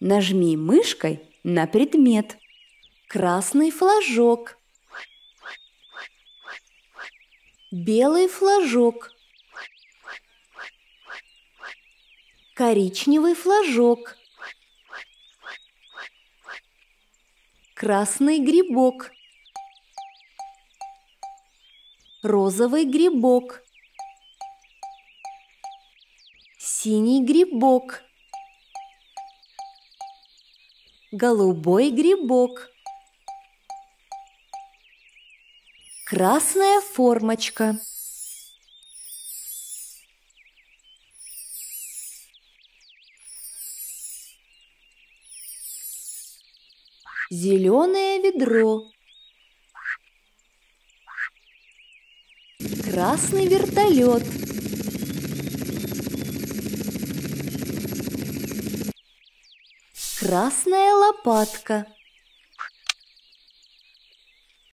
Нажми мышкой на предмет. Красный флажок. Белый флажок. Коричневый флажок. Красный грибок. Розовый грибок. Синий грибок голубой грибок, красная формочка, зеленое ведро, красный вертолет – красная лопатка.